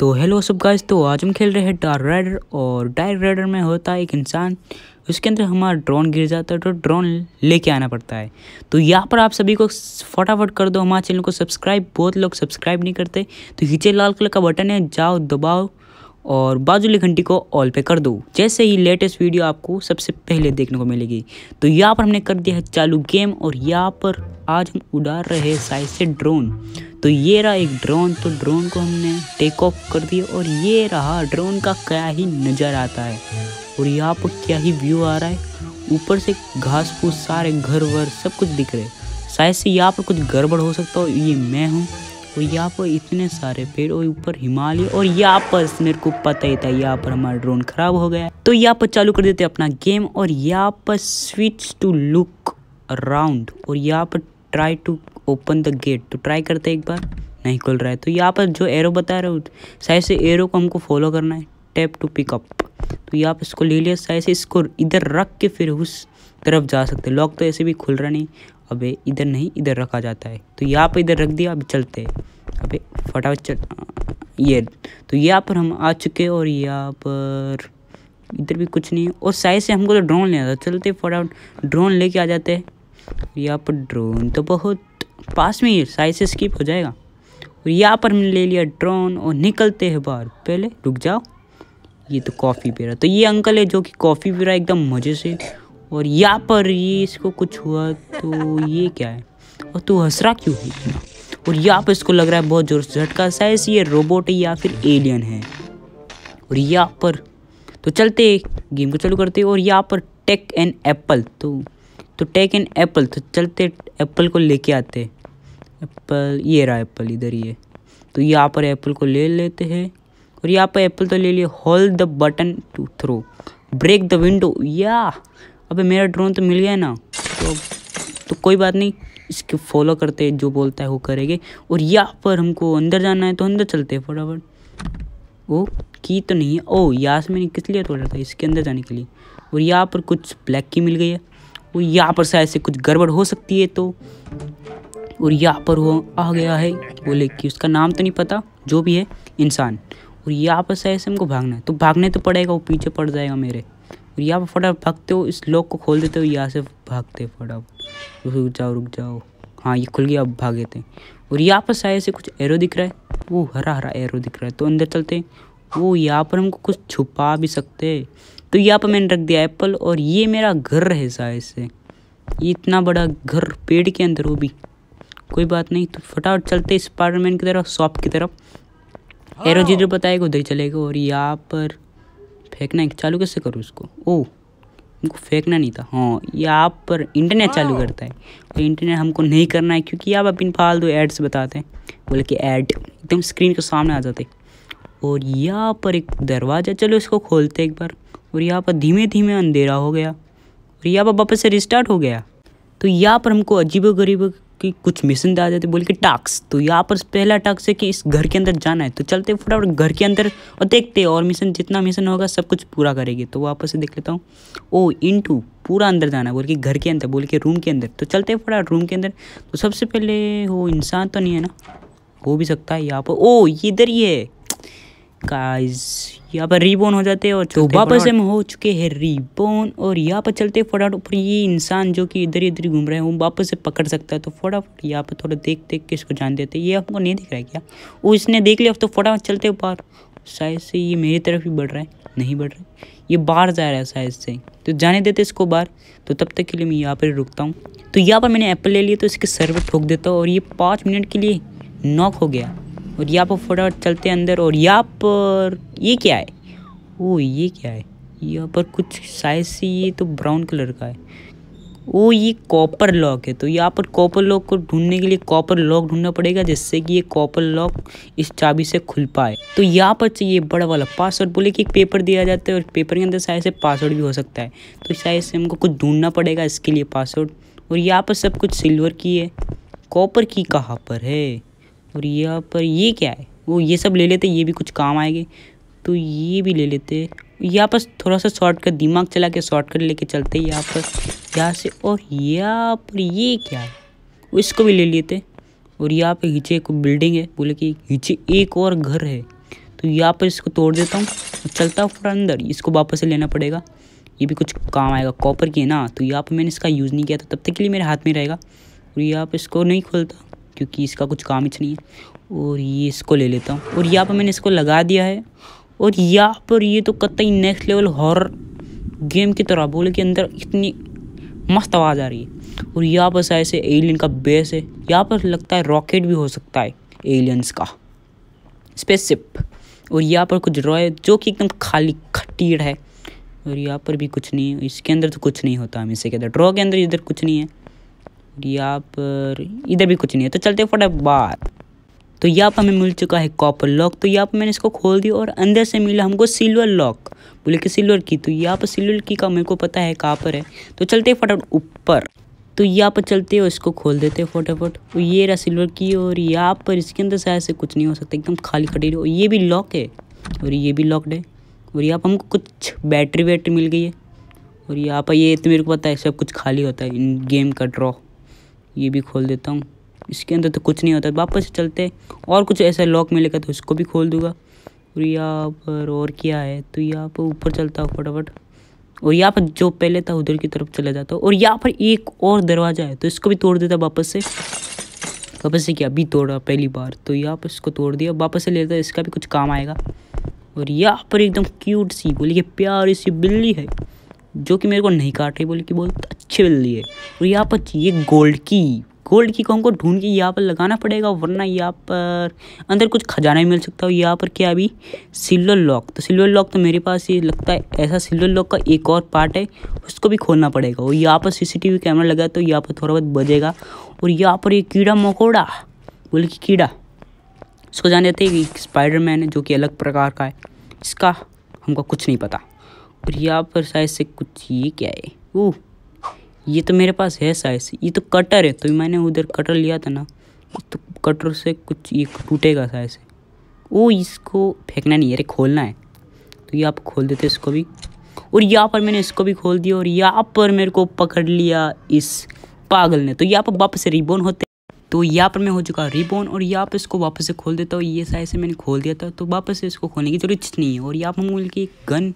तो हेलो सब गाइस तो आज हम खेल रहे हैं डार राइडर और डार राइडर में होता है एक इंसान उसके अंदर हमारा ड्रोन गिर जाता है तो ड्रोन लेके आना पड़ता है तो यहाँ पर आप सभी को फटाफट कर दो हमारे चैनल को सब्सक्राइब बहुत लोग सब्सक्राइब नहीं करते तो नीचे लाल कलर का बटन है जाओ दबाओ और बाजुली घंटी को ऑल पे कर दो जैसे ही लेटेस्ट वीडियो आपको सबसे पहले देखने को मिलेगी तो यहाँ पर हमने कर दिया है चालू गेम और यहाँ पर आज हम उड़ा रहे साइज से ड्रोन तो ये रहा एक ड्रोन तो ड्रोन को हमने टेक ऑफ कर दिया और ये रहा ड्रोन का क्या ही नज़र आता है और यहाँ पर क्या ही व्यू आ रहा है ऊपर से घास फूस सारे घर वर सब कुछ दिख रहे शायद से यहाँ पर कुछ गड़बड़ हो सकता हो ये मैं हूँ और यहाँ पर इतने सारे पेड़ और ऊपर हिमालय और यहाँ पर मेरे को पता ही था यहाँ पर हमारा ड्रोन खराब हो गया तो यहाँ पर चालू कर देते अपना गेम और यहाँ पर स्विच टू लुक अराउंड और यहाँ पर try to open the gate तो ट्राई करते एक बार नहीं खुल रहा है तो यहाँ पर जो एरो बता रहे हो शायद से एरो को हमको फॉलो करना है टैप टू पिकअप तो यहाँ पर इसको ले लिया शायद से इसको इधर रख के फिर उस तरफ जा सकते लॉक तो ऐसे भी खुल रहा नहीं अबे इधर नहीं इधर रखा जाता है तो यहाँ पर इधर रख दिया अब चलते अबे फटाफट चल ये तो यहाँ पर हम आ चुके और यहाँ पर इधर भी कुछ नहीं और साइज से हमको तो ड्रोन लेना था चलते फटाफट ड्रोन लेके आ जाते हैं यहाँ पर ड्रोन तो बहुत पास में ही साइज से स्किप हो जाएगा और यहाँ पर हमने ले लिया ड्रोन और निकलते हैं बाहर पहले रुक जाओ ये तो कॉफ़ी पी रहा तो ये अंकल है जो कि कॉफ़ी पी रहा है एकदम मज़े से और यहाँ पर ये इसको कुछ हुआ तो ये क्या है और तू हंस रहा क्यों है इतना और यहाँ पर इसको लग रहा है बहुत जोर से झटका साइज ये रोबोट है या फिर एलियन है और यहाँ पर तो चलते गेम को चालू करते और यहाँ पर टेक एंड एप्पल तो तो टेक एंड एप्पल तो चलते एप्पल को लेके आते एप्पल ये रहा एप्पल इधर ये तो यहाँ पर एप्पल को ले लेते हैं और यहाँ पर एप्पल तो ले लिए hold the button to throw break the window या अबे मेरा ड्रोन तो मिल गया ना तो तो कोई बात नहीं इसके फॉलो करते जो बोलता है वो करेंगे और यहाँ पर हमको अंदर जाना है तो अंदर चलते हैं फटाफट वो की तो नहीं है ओ यहाँ से मैंने किस लिए तोड़ा था इसके अंदर जाने के लिए और यहाँ पर कुछ ब्लैक की मिल गई है और यहाँ पर शायद से कुछ गड़बड़ हो सकती है तो और यहाँ पर वो आ गया है बोले कि उसका नाम तो नहीं पता जो भी है इंसान और यहाँ पर शायद से हमको भागना है तो भागने तो पड़ेगा वो पीछे पड़ जाएगा मेरे और यहाँ पर फटाफट भागते हो इस लॉक को खोल देते हो यहाँ से भागते हो फटाफट रुक जाओ रुक जाओ हाँ ये खुल गया अब भागे थे और यहाँ पर शायद से कुछ एरो दिख रहा है वो हरा हरा एरो दिख रहा है तो अंदर चलते हैं वो यहाँ पर हमको कुछ छुपा भी सकते हैं तो यहाँ पर मैंने रख दिया एप्पल और ये मेरा घर है शायद से ये इतना बड़ा घर पेड़ के अंदर वो भी कोई बात नहीं तो फटाफट चलते स्पाइडरमैन की तरफ शॉप की तरफ एरो हाँ। जिधर बताएगा उधर चलेगा और यहाँ पर फेंकना है चालू कैसे करूँ उसको ओ हमको फेंकना नहीं था हाँ ये आप पर इंटरनेट चालू करता है और तो इंटरनेट हमको नहीं करना है क्योंकि आप बिन फालतू एड्स बताते हैं बोले कि ऐड एकदम स्क्रीन के सामने आ जाते और यहाँ पर एक दरवाज़ा चलो इसको खोलते एक बार और यहाँ पर धीमे धीमे अंधेरा हो गया और यहाँ पर वापस से रिस्टार्ट हो गया तो यहाँ पर हमको अजीब गरीब कि कुछ मिशन आ जाते बोल के टास्क तो यहाँ पर पहला टास्क है कि इस घर के अंदर जाना है तो चलते फटाफट घर के अंदर और देखते और मिशन जितना मिशन होगा सब कुछ पूरा करेगी तो वापस से देख लेता हूँ ओ इंटू पूरा अंदर जाना है बोल के घर के अंदर बोल के रूम के अंदर तो चलते फटाफट रूम के अंदर तो सबसे पहले वो इंसान तो नहीं है ना हो भी सकता है यहाँ पर ओ ये इधर ही है गाइस यहाँ पर रीबोन हो जाते हैं और तो वापस हम हो चुके हैं रिबोन और यहाँ पर चलते फटाफट ऊपर ये इंसान जो कि इधर इधर घूम रहे हैं वो वापस से पकड़ सकता है तो फटाफट यहाँ पर थोड़ा देख देख के इसको जान देते ये आपको नहीं दिख रहा है क्या वो इसने देख लिया अब तो फटाफट चलते बाहर शायद से ये मेरी तरफ ही बढ़ रहा है नहीं बढ़ रहा है ये बाहर जा रहा है शायद से तो जाने देते इसको बाहर तो तब तक के लिए मैं यहाँ पर रुकता हूँ तो यहाँ पर मैंने एप्पल ले लिया तो इसके सर पर ठोक देता हूँ और ये पाँच मिनट के लिए नॉक हो गया और यहाँ पर फटाफट चलते हैं अंदर और यहाँ पर ये क्या है ओ ये क्या है यहाँ पर कुछ साइज से ये तो ब्राउन कलर का है ओ ये कॉपर लॉक है तो यहाँ पर कॉपर लॉक को ढूंढने के लिए कॉपर लॉक ढूंढना पड़ेगा जिससे कि ये कॉपर लॉक इस चाबी से खुल पाए तो यहाँ पर चाहिए बड़ा वाला पासवर्ड बोले कि पेपर दिया जाता है और पेपर के अंदर शायद से पासवर्ड भी हो सकता है तो शायद से हमको कुछ ढूंढना पड़ेगा इसके लिए पासवर्ड और यहाँ पर सब कुछ सिल्वर की है कॉपर की कहाँ पर है और यहाँ पर ये क्या है वो ये सब ले लेते ये भी कुछ काम आएंगे तो ये भी ले लेते यहाँ पर थोड़ा सा शॉर्टकट दिमाग चला के शॉर्टकट लेके चलते यहाँ पर यहाँ से और यहाँ पर ये क्या है इसको भी ले लेते और यहाँ पर नीचे एक बिल्डिंग है बोले कि नीचे एक और घर है तो यहाँ पर इसको तोड़ देता हूँ चलता हूँ पूरा अंदर इसको वापस से लेना पड़ेगा ये भी कुछ काम आएगा कॉपर की है ना तो यहाँ पर मैंने इसका यूज़ नहीं किया था तब तक के लिए मेरे हाथ में रहेगा और यहाँ पर इसको नहीं खोलता क्योंकि इसका कुछ काम ही नहीं है और ये इसको ले लेता हूँ और यहाँ पर मैंने इसको लगा दिया है और यहाँ पर ये तो कतई नेक्स्ट लेवल हॉर गेम की तरह बोले के अंदर इतनी मस्त आवाज़ आ रही है और यहाँ पर ऐसे एलियन का बेस है यहाँ पर लगता है रॉकेट भी हो सकता है एलियंस का स्पेसिप और यहाँ पर कुछ रॉय जो कि एकदम खाली खट्टीड़ है और यहाँ पर भी कुछ नहीं है इसके अंदर तो कुछ नहीं होता हमेशा के अंदर ड्रॉ के अंदर इधर कुछ नहीं है यहाँ पर इधर भी कुछ नहीं है तो चलते फटाक बाहर तो यहाँ पर हमें मिल चुका है कॉपर लॉक तो यहाँ पर मैंने इसको खोल दिया और अंदर से मिला हमको सिल्वर लॉक बोले कि सिल्वर की तो यहाँ पर सिल्वर की का मेरे को पता है कहाँ पर है तो चलते फटाफट ऊपर तो यहाँ पर चलते हो इसको खोल देते हैं फटाफट तो ये रहा सिल्वर की और यहाँ पर इसके अंदर शायद से कुछ नहीं हो सकता एकदम खाली खड़ी और ये भी लॉक है और ये भी लॉकड है और यहाँ पर हमको कुछ बैटरी वैटरी मिल गई है और यहाँ पर ये तो मेरे को पता है सब कुछ खाली होता है इन गेम का ड्रॉ ये भी खोल देता हूँ इसके अंदर तो कुछ नहीं होता वापस चलते और कुछ ऐसा लॉक मिलेगा तो उसको भी खोल दूंगा और यहाँ पर और क्या है तो यहाँ पर ऊपर चलता हूँ फटाफट और यहाँ पर जो पहले था उधर की तरफ चला जाता और यहाँ पर एक और दरवाज़ा है तो इसको भी तोड़ देता वापस से वापस से क्या अभी तोड़ा पहली बार तो यहाँ पर इसको तोड़ दिया वापस से लेता इसका भी कुछ काम आएगा और यहाँ पर एकदम क्यूट सी बोलिए प्यारी सी बिल्ली है जो कि मेरे को नहीं काट रही बोले कि बहुत अच्छी मिल रही है और यहाँ पर चाहिए गोल्ड की गोल्ड की को हमको ढूंढ के यहाँ पर लगाना पड़ेगा वरना यहाँ पर अंदर कुछ खजाना ही मिल सकता हो यहाँ पर क्या अभी सिल्वर लॉक तो सिल्वर लॉक तो मेरे पास ये लगता है ऐसा सिल्वर लॉक का एक और पार्ट है उसको भी खोलना पड़ेगा और यहाँ पर सीसीटीवी कैमरा लगा तो यहाँ पर थोड़ा बहुत बजेगा और यहाँ पर ये कीड़ा मकोड़ा बोले कि कीड़ा उसको जान देते हैं कि है जो कि अलग प्रकार का है इसका हमको कुछ नहीं पता प्रिया पर साइज से कुछ ये क्या है वो ये तो मेरे पास है साइज ये तो कटर है तो मैंने उधर कटर लिया था ना तो कटर से कुछ ये टूटेगा साइज से वो इसको फेंकना नहीं अरे खोलना है तो ये आप खोल देते इसको भी और यहाँ पर मैंने इसको भी खोल दिया और यहाँ पर मेरे को पकड़ लिया इस पागल ने तो यहाँ पर वापस से रिबोन होते तो यहाँ पर मैं हो चुका रिबोन और यहाँ पर इसको वापस से खोल देता हूँ ये साइज से मैंने खोल दिया था तो वापस से इसको खोलने की जरूरत नहीं है और यहाँ पर मिल की गन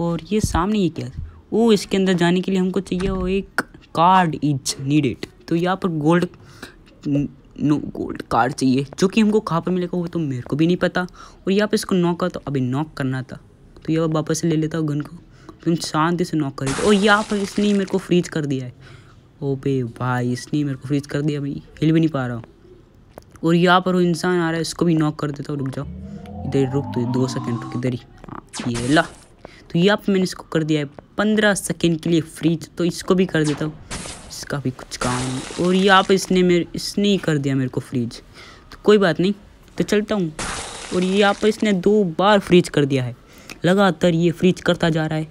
और ये सामने ये क्या वो इसके अंदर जाने के लिए हमको चाहिए वो एक कार्ड इज नीडेड तो यहाँ पर गोल्ड नो गोल्ड कार्ड चाहिए जो कि हमको कहाँ पर मिलेगा वो तो मेरे को भी नहीं पता और यहाँ पर इसको नॉक करता तो अभी नॉक करना था तो यह वापस ले लेता गन को तुम शांति से नॉक करी और यहाँ पर इसने मेरे को फ्रीज कर दिया है ओ पे भाई इसने मेरे को फ्रीज कर दिया भाई हिल भी नहीं पा रहा हूँ और यहाँ पर वो इंसान आ रहा है इसको भी नॉक कर देता हूँ रुक जाओ इधर रुक तो दो सेकेंड रुक इधर ही हाँ, ये ला तो यहाँ आप मैंने इसको कर दिया है पंद्रह सेकेंड के लिए फ्रीज तो इसको भी कर देता हूँ इसका भी कुछ काम और यहाँ आप इसने मेरे इसने ही कर दिया मेरे को फ्रीज तो कोई बात नहीं तो चलता हूँ और यहाँ पर इसने दो बार फ्रीज कर दिया है लगातार ये फ्रीज करता जा रहा है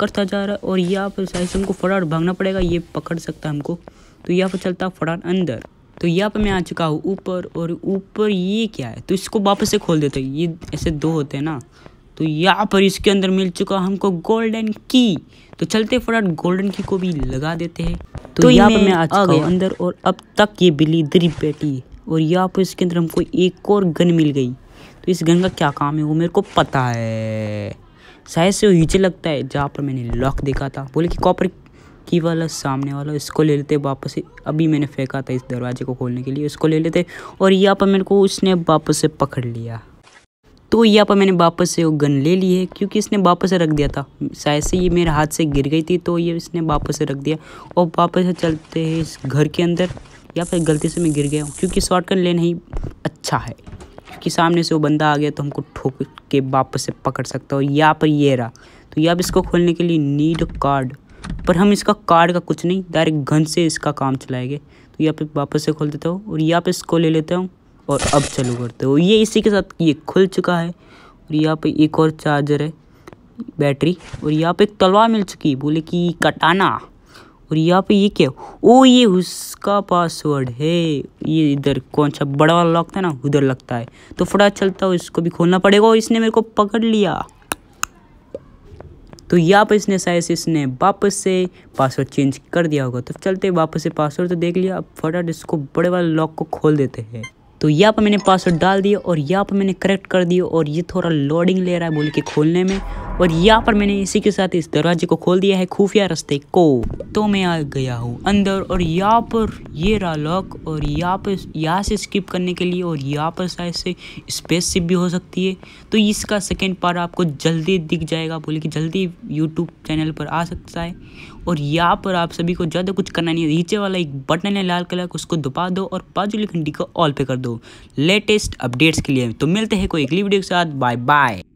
करता जा रहा है और यहाँ पर शायद हमको फटाट भागना पड़ेगा ये पकड़ सकता है हमको तो यहाँ पर चलता फटाट अंदर तो यहाँ पर मैं आ चुका हूँ ऊपर और ऊपर ये क्या है तो इसको वापस से खोल देते हैं ये ऐसे दो होते हैं ना तो यहाँ पर इसके अंदर मिल चुका हमको गोल्डन की तो चलते फटाफट गोल्डन की को भी लगा देते हैं तो, तो यहाँ पर मैं आ गया अंदर और अब तक ये बिल्ली दरी बैठी और यहाँ पर इसके अंदर हमको एक और गन मिल गई तो इस गन का क्या काम है वो मेरे को पता है शायद से वो नीचे लगता है जहाँ पर मैंने लॉक देखा था बोले कि कॉपर की वाला सामने वाला इसको ले लेते वापस अभी मैंने फेंका था इस दरवाजे को खोलने के लिए इसको ले लेते और यहाँ पर मेरे को उसने वापस से पकड़ लिया तो यहाँ पर मैंने वापस से वो गन ले ली है क्योंकि इसने वापस से रख दिया था शायद से ये मेरे हाथ से गिर गई थी तो ये इसने वापस से रख दिया और वापस से चलते हैं इस घर के अंदर या फिर गलती से मैं गिर गया हूँ क्योंकि शॉर्टकट लेना ही अच्छा है क्योंकि सामने से वो बंदा आ गया तो हमको ठोक के वापस से पकड़ सकता हो यहाँ पर ये रहा तो यहाँ इसको खोलने के लिए नीड कार्ड पर हम इसका कार्ड का कुछ नहीं डायरेक्ट घन से इसका काम चलाएंगे तो यहाँ पर वापस से खोल देता हूँ और यहाँ पर इसको ले लेता हूँ और अब चालू करते हो ये इसी के साथ ये खुल चुका है और यहाँ पे एक और चार्जर है बैटरी और यहाँ पे एक तलवार मिल चुकी है बोले कि कटाना और यहाँ पे ये क्या ओ ये उसका पासवर्ड है ये इधर कौन सा बड़ा वाला लॉक था ना उधर लगता है तो फटा चलता हो इसको भी खोलना पड़ेगा और इसने मेरे को पकड़ लिया तो यहाँ पर इसने शायद इसने वापस से पासवर्ड चेंज कर दिया होगा तो चलते वापस से पासवर्ड तो देख लिया अब फटाफट इसको बड़े वाले लॉक को खोल देते हैं तो यहाँ पर मैंने पासवर्ड डाल दिया और यहाँ पर मैंने करेक्ट कर दिया और ये थोड़ा लोडिंग ले रहा है बोल के खोलने में और यहाँ पर मैंने इसी के साथ इस दरवाजे को खोल दिया है खुफिया रास्ते को तो मैं आ गया हूँ अंदर और यहाँ पर ये रहा लॉक और यहाँ पर यहाँ से स्किप करने के लिए और यहाँ पर शायद से शिप भी हो सकती है तो इसका सेकेंड पार्ट आपको जल्दी दिख जाएगा बोले कि जल्दी यूट्यूब चैनल पर आ सकता है और यहाँ पर आप सभी को ज़्यादा कुछ करना नहीं है नीचे वाला एक बटन है लाल कलर का उसको दबा दो और पाजुली घंटी को ऑल पे कर दो लेटेस्ट अपडेट्स के लिए तो मिलते हैं कोई अगली वीडियो के साथ बाय बाय